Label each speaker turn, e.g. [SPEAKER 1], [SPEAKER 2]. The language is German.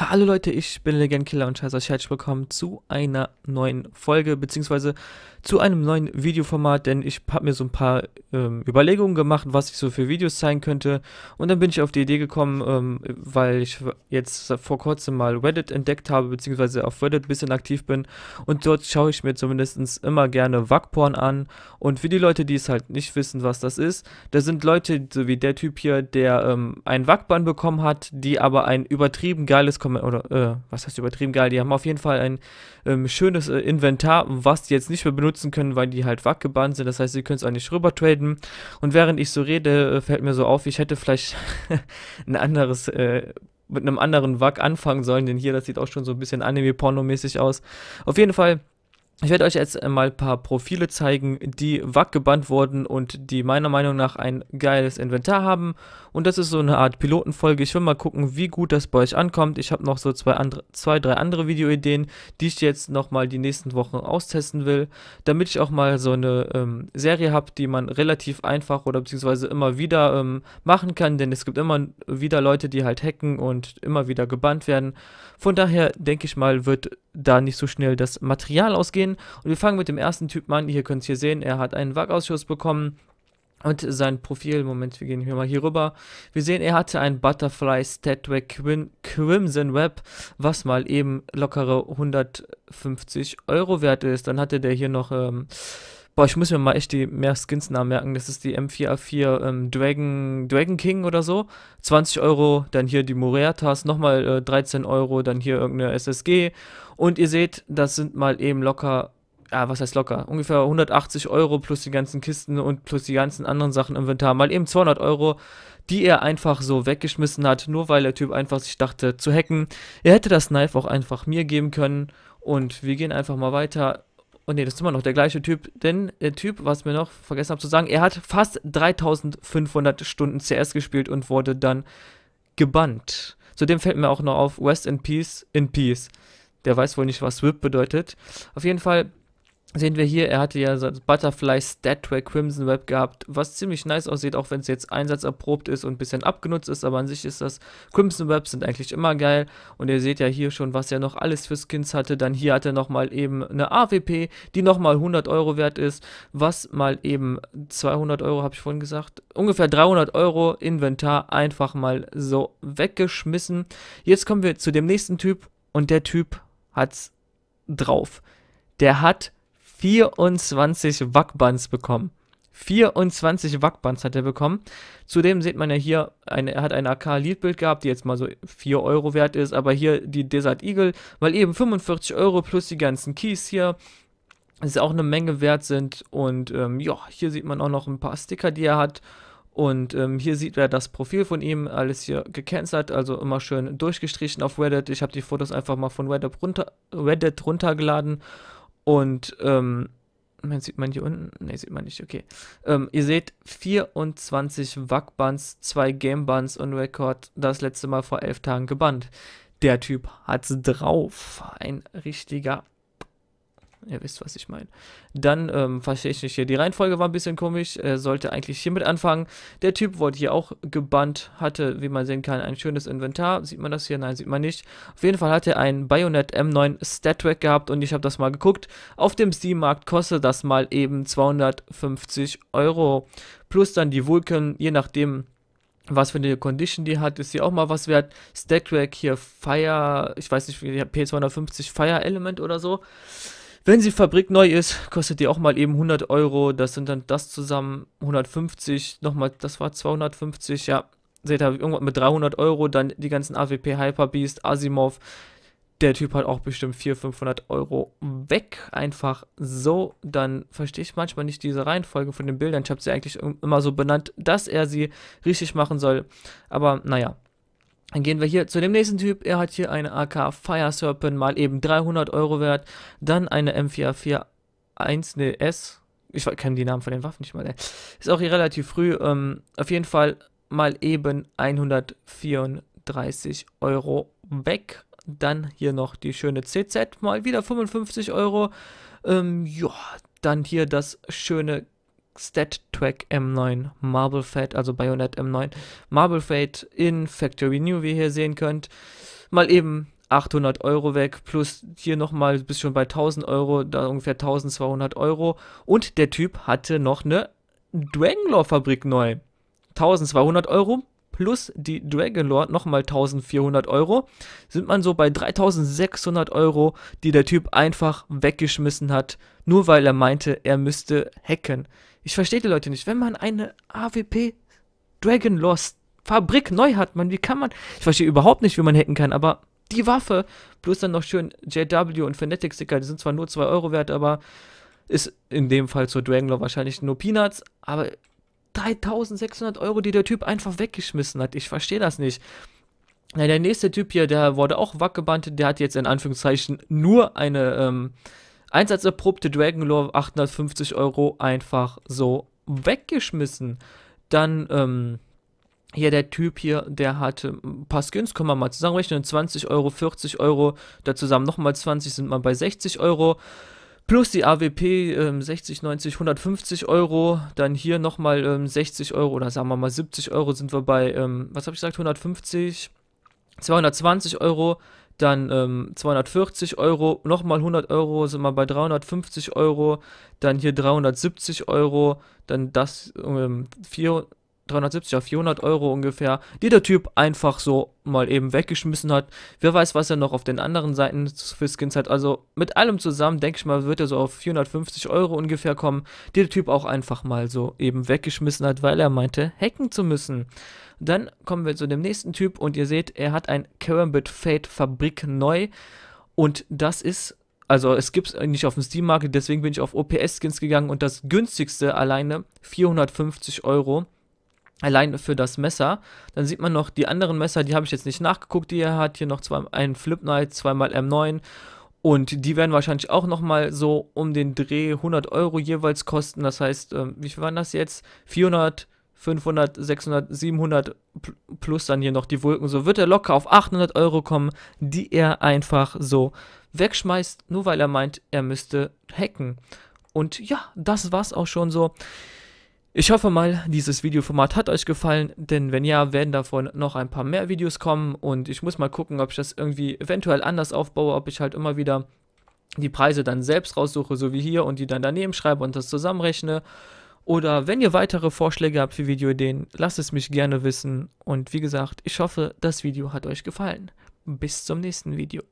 [SPEAKER 1] Hallo Leute, ich bin Legendkiller und heiße euch herzlich willkommen zu einer neuen Folge beziehungsweise zu einem neuen Videoformat, denn ich habe mir so ein paar ähm, Überlegungen gemacht, was ich so für Videos zeigen könnte und dann bin ich auf die Idee gekommen, ähm, weil ich jetzt vor kurzem mal Reddit entdeckt habe beziehungsweise auf Reddit ein bisschen aktiv bin und dort schaue ich mir zumindest immer gerne Wackporn an und für die Leute, die es halt nicht wissen, was das ist, da sind Leute, so wie der Typ hier, der ähm, einen Wackporn bekommen hat, die aber ein übertrieben geiles oder äh, was heißt übertrieben geil, die haben auf jeden Fall ein ähm, schönes äh, Inventar, was die jetzt nicht mehr benutzen können, weil die halt weggebannt sind. Das heißt, sie können es auch nicht rüber traden. Und während ich so rede, äh, fällt mir so auf, ich hätte vielleicht ein anderes Äh, mit einem anderen Wack anfangen sollen, denn hier, das sieht auch schon so ein bisschen Anime-Porno-mäßig aus. Auf jeden Fall ich werde euch jetzt mal ein paar Profile zeigen, die wack gebannt wurden und die meiner Meinung nach ein geiles Inventar haben. Und das ist so eine Art Pilotenfolge. Ich will mal gucken, wie gut das bei euch ankommt. Ich habe noch so zwei, andere, zwei, drei andere Videoideen, die ich jetzt nochmal die nächsten Wochen austesten will, damit ich auch mal so eine ähm, Serie habe, die man relativ einfach oder beziehungsweise immer wieder ähm, machen kann. Denn es gibt immer wieder Leute, die halt hacken und immer wieder gebannt werden. Von daher denke ich mal, wird da nicht so schnell das Material ausgehen gehen. Und wir fangen mit dem ersten Typen an. Ihr könnt es hier sehen, er hat einen WAG-Ausschuss bekommen. Und sein Profil, Moment, wir gehen hier mal hier rüber. Wir sehen, er hatte ein Butterfly Statway Crimson Web, was mal eben lockere 150 Euro wert ist. Dann hatte der hier noch ähm, Boah, ich muss mir mal echt die mehr Skins-Namen merken. Das ist die M4A4 ähm, Dragon, Dragon King oder so. 20 Euro, dann hier die Moreatas, nochmal äh, 13 Euro, dann hier irgendeine SSG. Und ihr seht, das sind mal eben locker, ja, ah, was heißt locker? Ungefähr 180 Euro plus die ganzen Kisten und plus die ganzen anderen Sachen im Inventar. Mal eben 200 Euro, die er einfach so weggeschmissen hat, nur weil der Typ einfach sich dachte zu hacken. Er hätte das Knife auch einfach mir geben können. Und wir gehen einfach mal weiter und oh ne, das ist immer noch der gleiche Typ. Denn der äh, Typ, was mir noch vergessen habe zu sagen, er hat fast 3500 Stunden CS gespielt und wurde dann gebannt. Zudem fällt mir auch noch auf, West in Peace, in Peace. Der weiß wohl nicht, was Whip bedeutet. Auf jeden Fall sehen wir hier, er hatte ja das Butterfly Statue Crimson Web gehabt, was ziemlich nice aussieht, auch wenn es jetzt einsatzerprobt ist und ein bisschen abgenutzt ist, aber an sich ist das, Crimson Web sind eigentlich immer geil und ihr seht ja hier schon, was er noch alles für Skins hatte, dann hier hat er nochmal eben eine AWP, die nochmal 100 Euro wert ist, was mal eben 200 Euro, habe ich vorhin gesagt, ungefähr 300 Euro Inventar einfach mal so weggeschmissen. Jetzt kommen wir zu dem nächsten Typ und der Typ hat's drauf. Der hat 24 Wackbands bekommen. 24 Wackbands hat er bekommen. Zudem sieht man ja hier, eine, er hat ein ak leadbild gehabt, die jetzt mal so 4 Euro wert ist, aber hier die Desert Eagle, weil eben 45 Euro plus die ganzen Keys hier, ist auch eine Menge wert sind. Und ähm, ja, hier sieht man auch noch ein paar Sticker, die er hat. Und ähm, hier sieht man das Profil von ihm, alles hier gecancelt, also immer schön durchgestrichen auf Reddit. Ich habe die Fotos einfach mal von Reddit, runter, Reddit runtergeladen und ähm, sieht man hier unten? Ne, sieht man nicht, okay. Ähm, ihr seht 24 Wackbands, 2 Gamebands und Rekord das letzte Mal vor 11 Tagen gebannt. Der Typ hat's drauf. Ein richtiger Ihr wisst, was ich meine. Dann ähm, verstehe ich nicht hier. Die Reihenfolge war ein bisschen komisch. Er sollte eigentlich hiermit anfangen. Der Typ wurde hier auch gebannt. Hatte, wie man sehen kann, ein schönes Inventar. Sieht man das hier? Nein, sieht man nicht. Auf jeden Fall hat er ein Bayonet M9 StatRack gehabt und ich habe das mal geguckt. Auf dem Steam-Markt kostet das mal eben 250 Euro. Plus dann die Vulcan, je nachdem, was für eine Condition die hat, ist sie auch mal was wert. Stackrack hier Fire, ich weiß nicht, wie P250 Fire Element oder so. Wenn sie Fabrik neu ist, kostet die auch mal eben 100 Euro. Das sind dann das zusammen 150. Nochmal, das war 250. Ja, seht ihr, irgendwas mit 300 Euro. Dann die ganzen AWP, Hyperbeast, Asimov. Der Typ hat auch bestimmt 400, 500 Euro weg. Einfach so. Dann verstehe ich manchmal nicht diese Reihenfolge von den Bildern. Ich habe sie eigentlich immer so benannt, dass er sie richtig machen soll. Aber naja, dann gehen wir hier zu dem nächsten Typ. Er hat hier eine AK Fire Serpent, mal eben 300 Euro wert. Dann eine M441, 4 a ne S. Ich kenne die Namen von den Waffen nicht mal. Ey. Ist auch hier relativ früh. Ähm, auf jeden Fall mal eben 134 Euro weg. Dann hier noch die schöne CZ, mal wieder 55 Euro. Ähm, ja, dann hier das schöne StatTrack M9 Marble Fate, also Bayonet M9 Marble Fate in Factory New, wie ihr hier sehen könnt. Mal eben 800 Euro weg, plus hier nochmal bis schon bei 1000 Euro, da ungefähr 1200 Euro. Und der Typ hatte noch eine Dragonlore Fabrik neu. 1200 Euro plus die Dragonlord nochmal 1400 Euro, sind man so bei 3600 Euro, die der Typ einfach weggeschmissen hat, nur weil er meinte, er müsste hacken. Ich verstehe die Leute nicht. Wenn man eine AWP Dragonlord Fabrik neu hat, man, wie kann man. Ich verstehe überhaupt nicht, wie man hacken kann, aber die Waffe, plus dann noch schön JW und Fnatic Sticker, die sind zwar nur 2 Euro wert, aber ist in dem Fall zur Dragonlord wahrscheinlich nur Peanuts, aber 3600 Euro, die der Typ einfach weggeschmissen hat. Ich verstehe das nicht. Ja, der nächste Typ hier, der wurde auch wackebantet, der hat jetzt in Anführungszeichen nur eine ähm, einsatzerprobte Lore 850 Euro einfach so weggeschmissen. Dann, ähm, hier der Typ hier, der hat ein paar Skins, können wir mal zusammenrechnen, 20 Euro, 40 Euro, da zusammen nochmal 20 sind wir bei 60 Euro. Plus die AWP ähm, 60, 90, 150 Euro. Dann hier nochmal ähm, 60 Euro oder sagen wir mal 70 Euro sind wir bei, ähm, was habe ich gesagt, 150, 220 Euro. Dann ähm, 240 Euro, nochmal 100 Euro, sind wir bei 350 Euro. Dann hier 370 Euro. Dann das ähm, 4, 370 auf 400 Euro ungefähr, die der Typ einfach so mal eben weggeschmissen hat. Wer weiß, was er noch auf den anderen Seiten für Skins hat. Also mit allem zusammen, denke ich mal, wird er so auf 450 Euro ungefähr kommen, die der Typ auch einfach mal so eben weggeschmissen hat, weil er meinte, hacken zu müssen. Dann kommen wir zu dem nächsten Typ und ihr seht, er hat ein Karambit Fate Fabrik neu und das ist also es gibt es nicht auf dem Steam Market, deswegen bin ich auf OPS-Skins gegangen und das günstigste alleine 450 Euro allein für das Messer. Dann sieht man noch die anderen Messer, die habe ich jetzt nicht nachgeguckt, die er hat. Hier noch zwei, ein Flip Knight, zweimal M9. Und die werden wahrscheinlich auch nochmal so um den Dreh 100 Euro jeweils kosten. Das heißt, ähm, wie viel waren das jetzt? 400, 500, 600, 700 plus dann hier noch die Wolken. So wird er locker auf 800 Euro kommen, die er einfach so wegschmeißt, nur weil er meint, er müsste hacken. Und ja, das war's auch schon so. Ich hoffe mal, dieses Videoformat hat euch gefallen, denn wenn ja, werden davon noch ein paar mehr Videos kommen und ich muss mal gucken, ob ich das irgendwie eventuell anders aufbaue, ob ich halt immer wieder die Preise dann selbst raussuche, so wie hier, und die dann daneben schreibe und das zusammenrechne. Oder wenn ihr weitere Vorschläge habt für Videoideen, lasst es mich gerne wissen. Und wie gesagt, ich hoffe, das Video hat euch gefallen. Bis zum nächsten Video.